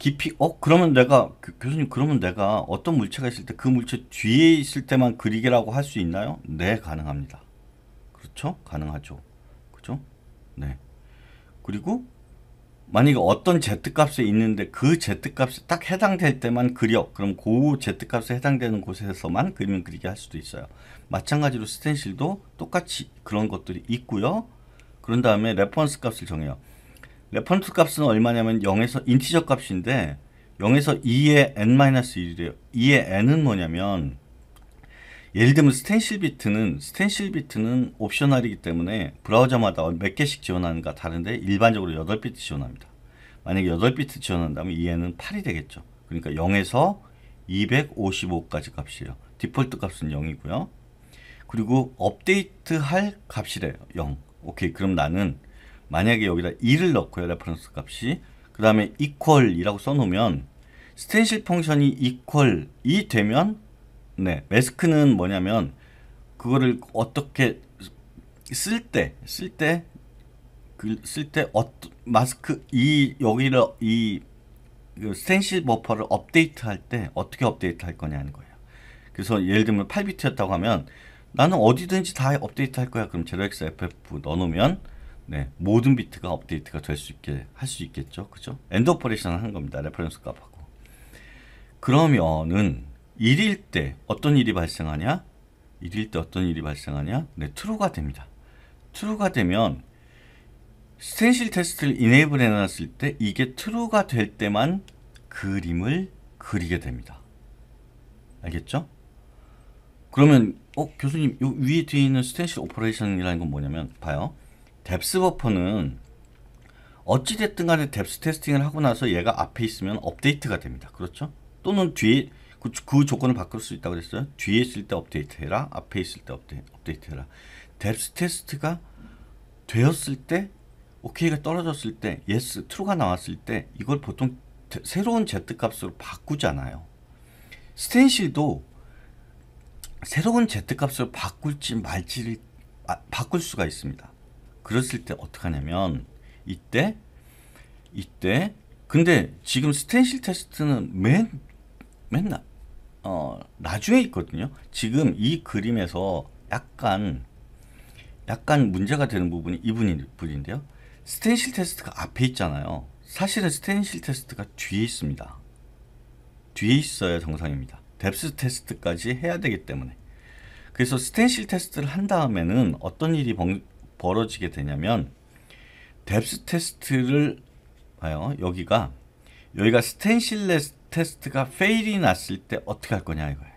[SPEAKER 1] 깊이 어 그러면 내가 교, 수님 그러면 내가 어떤 물체가 있을 때 그 물체 뒤에 있을 때만 그리기라고 할 수 있나요? 네 가능합니다. 그렇죠? 가능하죠. 그죠? 네. 그리고 만약에 어떤 z값에 있는데 그 z값에 딱 해당될 때만 그려 그럼 그 z값에 해당되는 곳에서만 그림을 그리게 할 수도 있어요 마찬가지로 스텐실도 똑같이 그런 것들이 있고요 그런 다음에 레퍼런스 값을 정해요 레퍼런트 값은 얼마냐면 0에서 인티저 값인데 0에서 2의 n-1이래요. 2의 n은 뭐냐면 예를 들면 스텐실 비트는 스텐실 비트는 옵셔널이기 때문에 브라우저마다 몇 개씩 지원하는가 다른데 일반적으로 8비트 지원합니다. 만약에 8비트 지원한다면 2n은 8이 되겠죠. 그러니까 0에서 255까지 값이에요. 디폴트 값은 0이고요. 그리고 업데이트 할 값이래요. 0. 오케이. 그럼 나는 만약에 여기다 2를 넣고요. 레퍼런스 값이. 그 다음에 equal이라고 써놓으면 스텐실 펑션이 equal이 되면 네, 매스크는 뭐냐면 그거를 어떻게 쓸 때, 쓸 때, 그 쓸때 어, 마스크 이 여기를 이 그 스텐실 버퍼를 업데이트 할 때 어떻게 업데이트 할 거냐는 거예요. 그래서 예를 들면 8비트였다고 하면 나는 어디든지 다 업데이트 할 거야. 그럼 0x ff 넣어놓으면 네, 모든 비트가 업데이트가 될 수 있게 할 수 있겠죠. 그죠? 엔드 오퍼레이션 한 겁니다. 레퍼런스 값하고. 그러면은 일일 때 어떤 일이 발생하냐? 일일 때 어떤 일이 발생하냐? 네, t r 가 됩니다. t r 가 되면 스텐실 테스트를 이네이블 해놨을 때 이게 t r 가될 때만 그림을 그리게 됩니다. 알겠죠? 그러면 어 교수님 요 위에 뒤에 있는 스텐실 오퍼레이션이라는 건 뭐냐면 봐요. 뎁스 버퍼는 어찌됐든 간에 뎁스 테스팅을 하고 나서 얘가 앞에 있으면 업데이트가 됩니다. 그렇죠? 또는 뒤에 그, 그 조건을 바꿀 수 있다고 그랬어요. 뒤에 있을 때 업데이트 해라. 앞에 있을 때 업데이, 업데이트 해라. 뎁스 테스트가 되었을 때 오케이가 떨어졌을 때 예스 트루가 나왔을 때 이걸 보통 새로운 z 값으로 바꾸잖아요. 스텐실도 새로운 z 값으로 바꿀지 말지를 아, 바꿀 수가 있습니다. 그랬을 때 어떻게 하냐면 이때 이때 근데 지금 스텐실 테스트는 맨 맨날 어 나중에 있거든요. 지금 이 그림에서 약간 약간 문제가 되는 부분이 이 부분인데요. 스텐실 테스트가 앞에 있잖아요. 사실은 스텐실 테스트가 뒤에 있습니다. 뒤에 있어야 정상입니다. 뎁스 테스트까지 해야 되기 때문에. 그래서 스텐실 테스트를 한 다음에는 어떤 일이 벙, 벌어지게 되냐면 뎁스 테스트를 봐요. 여기가 여기가 스텐실레스 테스트가 페일이 났을 때 어떻게 할 거냐 이거예요.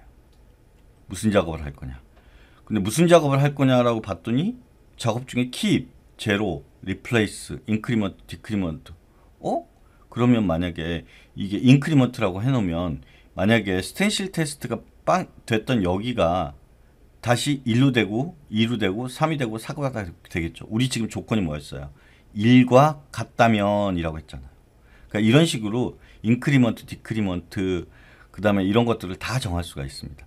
[SPEAKER 1] 무슨 작업을 할 거냐. 근데 무슨 작업을 할 거냐라고 봤더니 작업 중에 킵, 제로, 리플레이스, 인크리먼트, 디크리먼트. 어? 그러면 만약에 이게 인크리먼트라고 해놓으면 만약에 스텐실 테스트가 빵 됐던 여기가 다시 1로 되고 2로 되고 3이 되고 4가 되겠죠. 우리 지금 조건이 뭐였어요? 1과 같다면이라고 했잖아요. 그러니까 이런 식으로 인크리먼트, 디크리먼트 그다음에 이런 것들을 다 정할 수가 있습니다.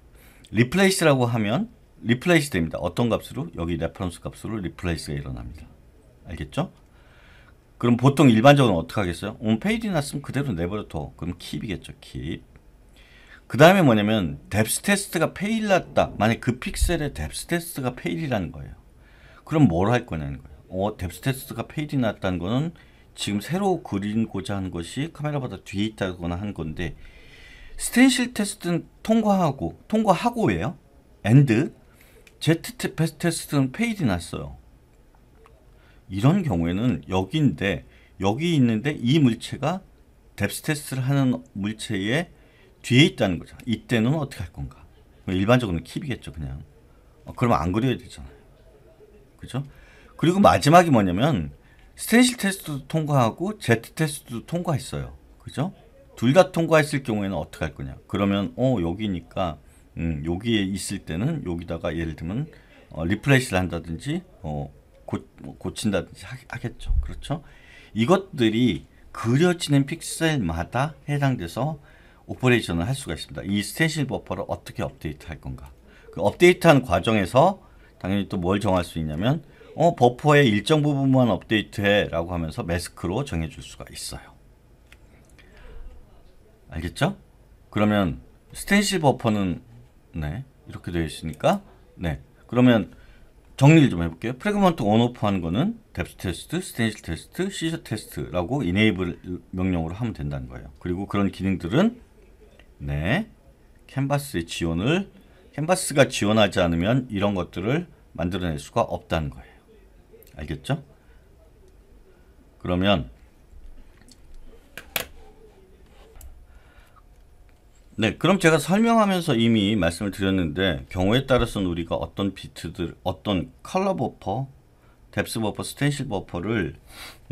[SPEAKER 1] 리플레이스라고 하면 리플레이스 됩니다. 어떤 값으로? 여기 레퍼런스 값으로 리플레이스가 일어납니다. 알겠죠? 그럼 보통 일반적으로 어떻게 하겠어요? 온 음, 페이지 났으면 그대로 내버려 둬. 그럼 킵이겠죠, 킵. 그 다음에 뭐냐면 뎁스 테스트가 페일났다. 만약 그 픽셀의 뎁스 테스트가 페일이라는 거예요. 그럼 뭘 할 거냐는 거예요. 어, 뎁스 테스트가 페일이 났다는 거는 지금 새로 그린고자 하는 것이 카메라보다 뒤에 있다거나 한 건데 스텐실 테스트는 통과하고 통과하고예요. 엔드 제트 베스트 테스트는 페일이 났어요. 이런 경우에는 여기인데 여기 있는데 이 물체가 뎁스 테스트를 하는 물체에 뒤에 있다는 거죠. 이때는 어떻게 할 건가? 일반적으로는 킵이겠죠, 그냥. 어, 그러면 안 그려야 되잖아요. 그죠? 그리고 마지막이 뭐냐면 스테이실 테스트도 통과하고 제트 테스트도 통과했어요. 그죠? 둘 다 통과했을 경우에는 어떻게 할 거냐? 그러면 어 여기니까 음, 여기에 있을 때는 여기다가 예를 들면 어, 리플레이스를 한다든지 어, 고, 뭐, 친다든지 하, 겠죠 그렇죠? 이것들이 그려지는 픽셀마다 해당돼서 오퍼레이션을 할 수가 있습니다. 이스테실 버퍼를 어떻게 업데이트 할 건가. 그 업데이트한 과정에서 당연히 또 뭘 정할 수 있냐면 어 버퍼의 일정 부분만 업데이트해 라고 하면서 매스크로 정해줄 수가 있어요. 알겠죠? 그러면 스테실 버퍼는 네 이렇게 되어 있으니까 네 그러면 정리를 좀 해볼게요. 프레그먼트 온오프 하는 거는 뎁스 테스트, 스테이실 테스트, 시저 테스트라고 이네이블 명령으로 하면 된다는 거예요. 그리고 그런 기능들은 네. 캔버스의 지원을 캔버스가 지원하지 않으면 이런 것들을 만들어낼 수가 없다는 거예요. 알겠죠? 그러면 네, 그럼 제가 설명하면서 이미 말씀을 드렸는데 경우에 따라서는 우리가 어떤 비트들, 어떤 컬러 버퍼, 뎁스 버퍼, 스텐실 버퍼를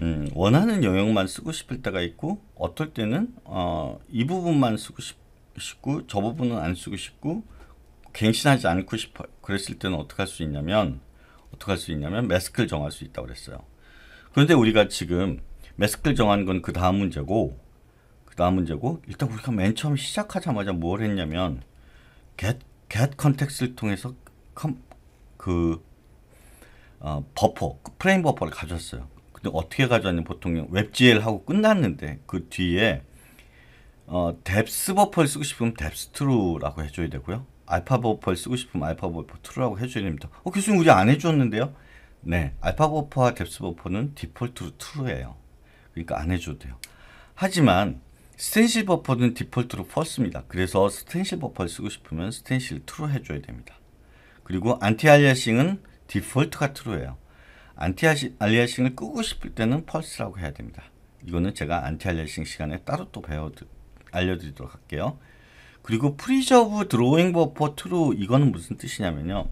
[SPEAKER 1] 음, 원하는 영역만 쓰고 싶을 때가 있고 어떨 때는 어, 이 부분만 쓰고 싶 싶고 저 부분은 안 쓰고 싶고 갱신하지 않고 싶어 그랬을 때는 어떻게 할 수 있냐면 어떻게 할 수 있냐면 매스크를 정할 수 있다고 그랬어요. 그런데 우리가 지금 매스크를 정한 건그 다음 문제고 그 다음 문제고 일단 우리가 맨 처음 시작하자마자 뭘 했냐면 get get 컨텍스를 통해서 컴, 그 어, 버퍼 프레임 버퍼를 가졌어요. 근데 어떻게 가져왔냐 보통 웹GL하고 끝났는데 그 뒤에 어, 뎁스 버퍼를 쓰고 싶으면 뎁스 트루라고 해줘야 되고요. 알파 버퍼를 쓰고 싶으면 알파 버퍼 트루라고 해줘야 됩니다. 어, 교수님 우리 안 해줬는데요? 네, 알파 버퍼와 뎁스 버퍼는 디폴트로 트루예요. 그러니까 안 해줘도 돼요. 하지만 스텐실 버퍼는 디폴트로 퍼스입니다 그래서 스텐실 버퍼를 쓰고 싶으면 스텐실 트루 해줘야 됩니다. 그리고 안티알리아싱은 디폴트가 트루예요. 안티알리아싱을 끄고 싶을 때는 펄스라고 해야 됩니다. 이거는 제가 안티알리아싱 시간에 따로 또 배워드, 알려드리도록 할게요. 그리고 프리저브 드로잉 버퍼 트루 이거는 무슨 뜻이냐면요.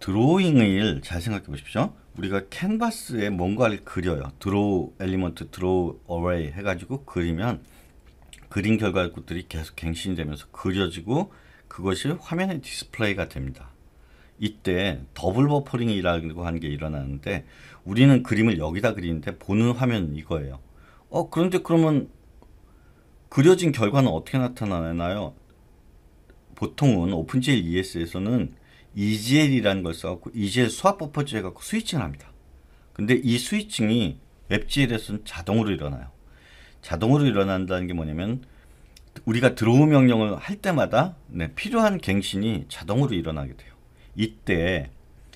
[SPEAKER 1] 드로잉을 잘 생각해 보십시오. 우리가 캔버스에 뭔가를 그려요. 드로우 엘리먼트, 드로우 어웨이 해가지고 그리면 그림 결과물들이 계속 갱신되면서 그려지고 그것이 화면에 디스플레이가 됩니다. 이때 더블 버퍼링이라고 하는 게 일어나는데 우리는 그림을 여기다 그리는데 보는 화면 이거예요. 어 그런데 그러면 그려진 결과는 어떻게 나타나나요? 보통은 오픈GL ES에서는 EGL이라는 걸 써갖고 EGL 수압 버퍼즈 해갖고 스위칭을 합니다. 근데 이 스위칭이 웹GL에서는 자동으로 일어나요. 자동으로 일어난다는 게 뭐냐면 우리가 드로우 명령을 할 때마다 네, 필요한 갱신이 자동으로 일어나게 돼요. 이때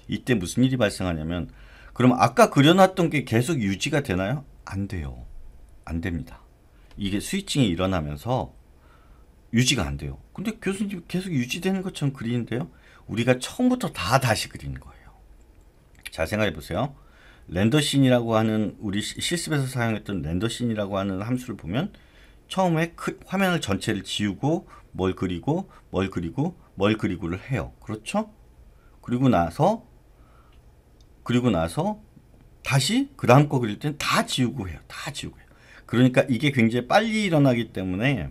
[SPEAKER 1] 이때 무슨 일이 발생하냐면 그럼 아까 그려놨던 게 계속 유지가 되나요? 안 돼요. 안 됩니다. 이게 스위칭이 일어나면서 유지가 안 돼요. 근데 교수님 계속 유지되는 것처럼 그리는데요. 우리가 처음부터 다 다시 그리는 거예요. 잘 생각해 보세요. 렌더신이라고 하는 우리 실습에서 사용했던 렌더신이라고 하는 함수를 보면 처음에 그 화면을 전체를 지우고 뭘 그리고 뭘 그리고 뭘 그리고를 해요. 그렇죠? 그리고 나서 그리고 나서 다시 그 다음 거 그릴 땐다 지우고 해요. 다 지우고 해요. 그러니까 이게 굉장히 빨리 일어나기 때문에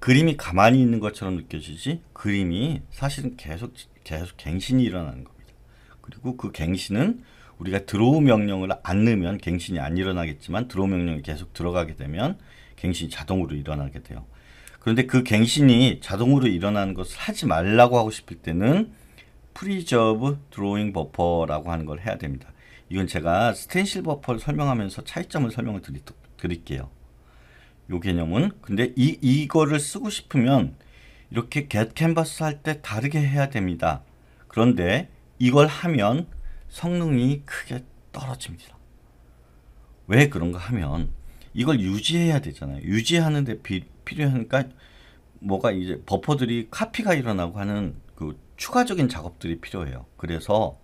[SPEAKER 1] 그림이 가만히 있는 것처럼 느껴지지 그림이 사실은 계속 계속 갱신이 일어나는 겁니다. 그리고 그 갱신은 우리가 드로우 명령을 안 넣으면 갱신이 안 일어나겠지만 드로우 명령이 계속 들어가게 되면 갱신이 자동으로 일어나게 돼요. 그런데 그 갱신이 자동으로 일어나는 것을 하지 말라고 하고 싶을 때는 프리저브 드로잉 버퍼라고 하는 걸 해야 됩니다. 이건 제가 스텐실 버퍼를 설명하면서 차이점을 설명을 드리도록 그릴게요요 개념은 근데 이 이거를 쓰고 싶으면 이렇게 get c a n 할때 다르게 해야 됩니다. 그런데 이걸 하면 성능이 크게 떨어집니다. 왜 그런가 하면 이걸 유지해야 되잖아요. 유지하는 데 비, 필요하니까 뭐가 이제 버퍼들이 카피가 일어나고 하는 그 추가적인 작업들이 필요해요. 그래서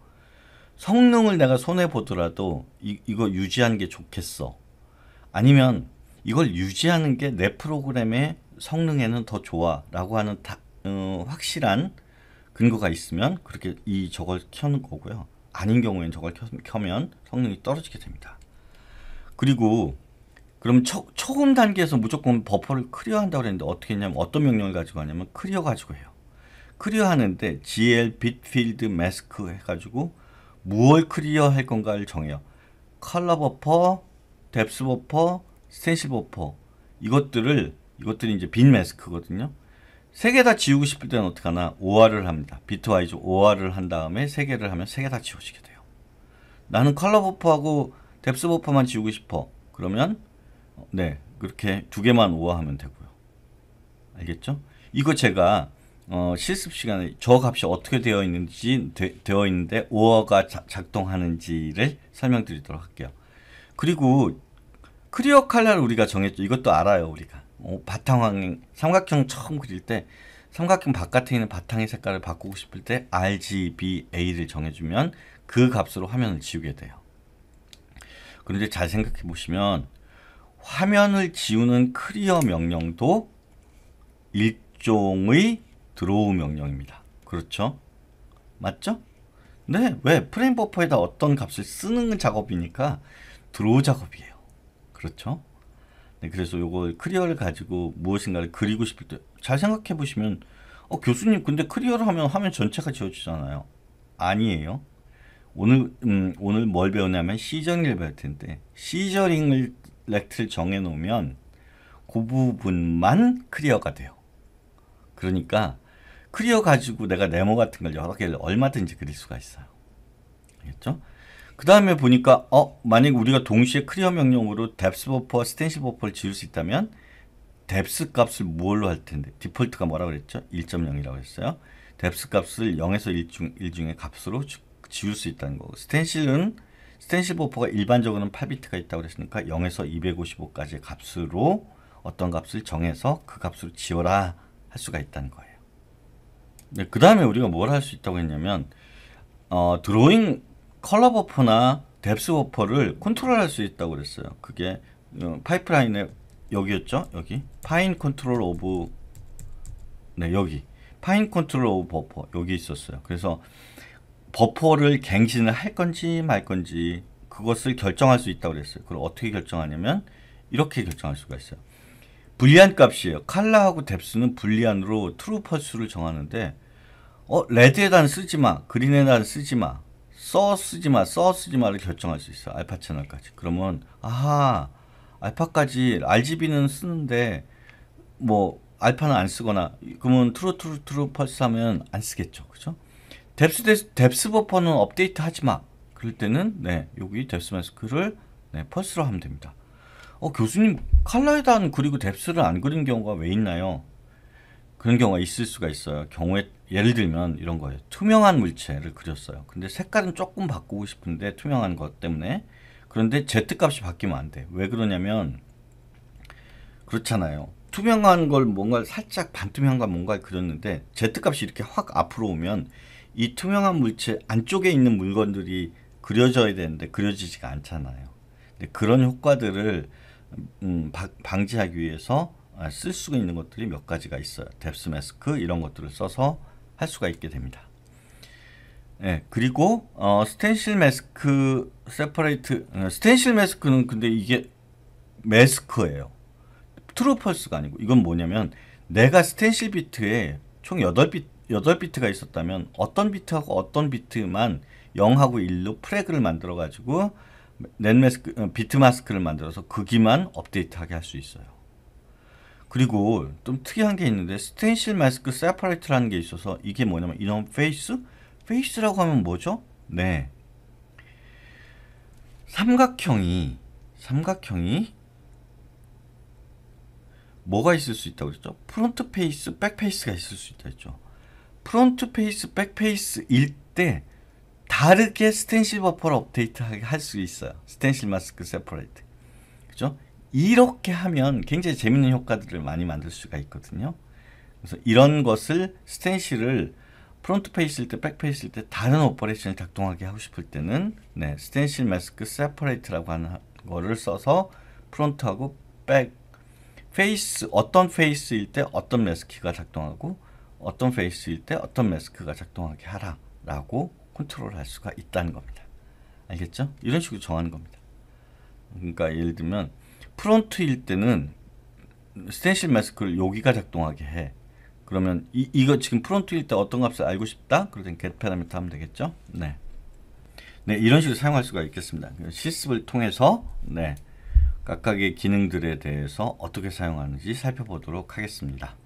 [SPEAKER 1] 성능을 내가 손해 보더라도 이, 이거 유지하는 게 좋겠어. 아니면 이걸 유지하는 게 내 프로그램의 성능에는 더 좋아라고 하는 다, 어, 확실한 근거가 있으면 그렇게 이 저걸 켜는 거고요. 아닌 경우에는 저걸 켜, 면 성능이 떨어지게 됩니다. 그리고 그럼 초, 초음 단계에서 무조건 버퍼를 크리어 한다고 그랬는데 어떻게 했냐면 어떤 명령을 가지고 하냐면 크리어 가지고 해요. 크리어 하는데 gl bitfield mask 해가지고 무얼 클리어 할 건가를 정해요. 컬러 버퍼 뎁스보퍼, 스텐실보퍼 이것들을 이것들이 이제 빈매스크거든요세 개 다 지우고 싶을 때는 어떻게 하나? 오화를 합니다. 비트와이즈 오화를 한 다음에 세 개를 하면 세 개 다 지워지게 돼요. 나는 컬러 버퍼하고 뎁스 버퍼만 지우고 싶어. 그러면 네 그렇게 두 개만 오화하면 되고요. 알겠죠? 이거 제가 어, 실습 시간에 저 값이 어떻게 되어 있는지 되, 어 있는데 오어가 작동하는지를 설명드리도록 할게요. 그리고 크리어 그 칼날 우리가 정했죠. 이것도 알아요, 우리가. 어, 바탕황 삼각형 처음 그릴 때 삼각형 바깥에 있는 바탕의 색깔을 바꾸고 싶을 때 RGBA를 정해주면 그 값으로 화면을 지우게 돼요. 그런데 잘 생각해 보시면 화면을 지우는 크리어 명령도 일종의 드로우 명령입니다. 그렇죠? 맞죠? 네, 왜? 프레임 버퍼에다 어떤 값을 쓰는 작업이니까 드로우 작업이에요. 그렇죠? 네, 그래서 요걸 크리어를 가지고 무엇인가를 그리고 싶을 때 잘 생각해 보시면 어, 교수님 근데 크리어를 하면 화면 전체가 지워지잖아요. 아니에요. 오늘 음, 오늘 뭘 배우냐면 시저링을 배울 텐데 시저링을 렉트를 정해 놓으면 그 부분만 크리어가 돼요. 그러니까 크리어 가지고 내가 네모 같은 걸 여러 개를 얼마든지 그릴 수가 있어요. 알겠죠? 그 다음에 보니까 어 만약 우리가 동시에 크리어 명령으로 뎁스 버퍼와 스탠시 버퍼를 지을수 있다면 뎁스 값을 뭘로 할 텐데 디폴트가 뭐라 고 그랬죠? 1.0이라고 했어요. 뎁스 값을 0에서 1 중, 1 중의 값으로 지울 수 있다는 거고 스탠실은 스탠실 버퍼가 일반적으로는 8비트가 있다고 그랬으니까 0에서 255까지의 값으로 어떤 값을 정해서 그 값으로 지워라 할 수가 있다는 거예요. 네, 그 다음에 우리가 뭘 할 수 있다고 했냐면 어, 드로잉 컬러 버퍼나 뎁스 버퍼를 컨트롤할 수 있다고 그랬어요. 그게 어, 파이프라인의 여기였죠? 여기 파인 컨트롤 오브 네 여기 파인 컨트롤 오브 버퍼 여기 있었어요. 그래서 버퍼를 갱신을 할 건지 말 건지 그것을 결정할 수 있다고 그랬어요. 그럼 어떻게 결정하냐면 이렇게 결정할 수가 있어요. 불리한 값이에요. 칼라하고 뎁스는 불리한으로 트루 펄스를 정하는데 어 레드에 단 쓰지 마 그린에 단 쓰지 마써 쓰지 마, 써 쓰지 마를 결정할 수 있어. 알파 채널까지. 그러면 아하 알파까지 RGB는 쓰는데 뭐 알파는 안 쓰거나 그러면 트루 트루 트루 펄스하면 안 쓰겠죠, 그죠? 뎁스 뎁스 버퍼는 업데이트 하지 마. 그럴 때는 네 여기 뎁스 마스크를 네, 펄스로 하면 됩니다. 어 교수님 칼라에 단 그리고 뎁스를 안 그린 경우가 왜 있나요? 그런 경우가 있을 수가 있어요. 경우에 예를 들면 이런 거예요. 투명한 물체를 그렸어요. 근데 색깔은 조금 바꾸고 싶은데 투명한 것 때문에 그런데 Z값이 바뀌면 안 돼. 왜 그러냐면 그렇잖아요. 투명한 걸 뭔가 살짝 반투명한 뭔가 그렸는데 Z값이 이렇게 확 앞으로 오면 이 투명한 물체 안쪽에 있는 물건들이 그려져야 되는데 그려지지가 않잖아요. 그런 효과들을 음, 바, 방지하기 위해서 아, 쓸 수가 있는 것들이 몇 가지가 있어요. 뎁스 마스크 이런 것들을 써서 할 수가 있게 됩니다. 네, 그리고 어, 스텐실 마스크 세퍼레이트 어, 스텐실 마스크는 근데 이게 마스크예요. 트루펄스가 아니고 이건 뭐냐면 내가 스텐실 비트에 총 8비트 8비트가 있었다면 어떤 비트하고 어떤 비트만 0하고 1로 프레그를 만들어 가지고 넷마스크 어, 비트 마스크를 만들어서 그기만 업데이트하게 할 수 있어요. 그리고 좀 특이한 게 있는데 스텐실 마스크 세퍼레이트라는 게 있어서 이게 뭐냐면 이런 페이스? 페이스라고 하면 뭐죠? 네. 삼각형이 삼각형이 뭐가 있을 수 있다고 그죠 프론트 페이스, 백 페이스가 있을 수 있다 했죠. 프론트 페이스, 백 페이스일 때 다르게 스텐실 버퍼를 업데이트하게 할 수 있어요. 스텐실 마스크 세퍼레이트. 그죠? 이렇게 하면 굉장히 재밌는 효과들을 많이 만들 수가 있거든요. 그래서 이런 것을 스텐실을 프론트 페이스일 때, 백 페이스일 때 다른 오퍼레이션이 작동하게 하고 싶을 때는 네, 스텐실 마스크 세퍼레이트라고 하는 거를 써서 프론트하고 백 페이스 어떤 페이스일 때 어떤 매스키가 작동하고 어떤 페이스일 때 어떤 매스크가 작동하게 하라라고 컨트롤할 수가 있다는 겁니다. 알겠죠? 이런 식으로 정하는 겁니다. 그러니까 예를 들면 프론트일 때는 스텐실 마스크를 여기가 작동하게 해. 그러면 이, 이거 지금 프론트일 때 어떤 값을 알고 싶다? 그러면 get 파라미터 하면 되겠죠? 네. 네, 이런 식으로 사용할 수가 있겠습니다. 실습을 통해서 네, 각각의 기능들에 대해서 어떻게 사용하는지 살펴보도록 하겠습니다.